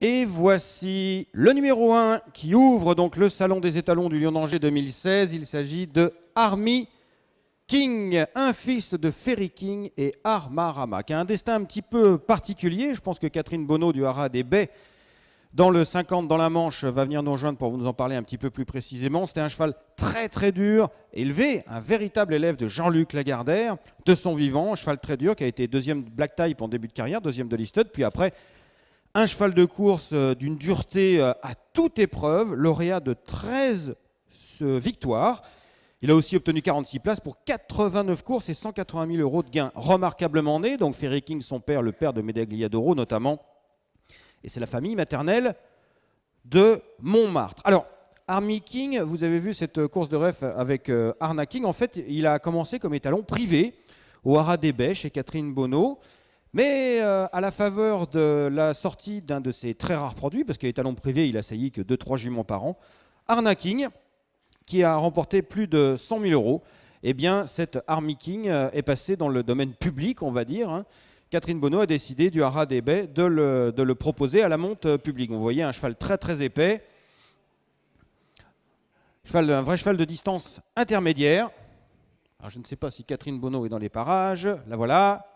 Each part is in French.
Et voici le numéro 1 qui ouvre donc le salon des étalons du Lyon d'Angers 2016. Il s'agit de Army King, un fils de Ferry King et Armarama, qui a un destin un petit peu particulier. Je pense que Catherine Bonneau du Haras des Baies, dans le 50 dans la Manche, va venir nous rejoindre pour nous en parler un petit peu plus précisément. C'était un cheval très très dur, élevé, un véritable élève de Jean-Luc Lagardère, de son vivant, un cheval très dur qui a été deuxième de Black Type en début de carrière, deuxième de Listed, puis après un cheval de course euh, d'une dureté euh, à toute épreuve, lauréat de 13 euh, victoires. Il a aussi obtenu 46 places pour 89 courses et 180 000 euros de gains. Remarquablement nés. donc Ferry King, son père, le père de d'Oro, notamment, et c'est la famille maternelle de Montmartre. Alors, Army King, vous avez vu cette course de ref avec Arna King. En fait, il a commencé comme étalon privé au Haras des et Catherine Bonneau. Mais euh, à la faveur de la sortie d'un de ces très rares produits, parce qu'il est étalon privé, il a que 2-3 juments par an, Arna King, qui a remporté plus de 100 000 euros, eh bien, cette Army King euh, est passé dans le domaine public, on va dire. Hein. Catherine Bonneau a décidé du haras des baies de le, proposer à la monte euh, publique. Vous voyez un cheval très très épais, un vrai cheval de distance intermédiaire. Alors, je ne sais pas si Catherine Bonneau est dans les parages. La voilà.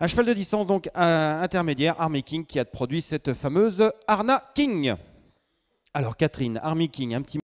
Un cheval de distance donc un intermédiaire, Army King, qui a produit cette fameuse Arna King. Alors Catherine, Army King, un petit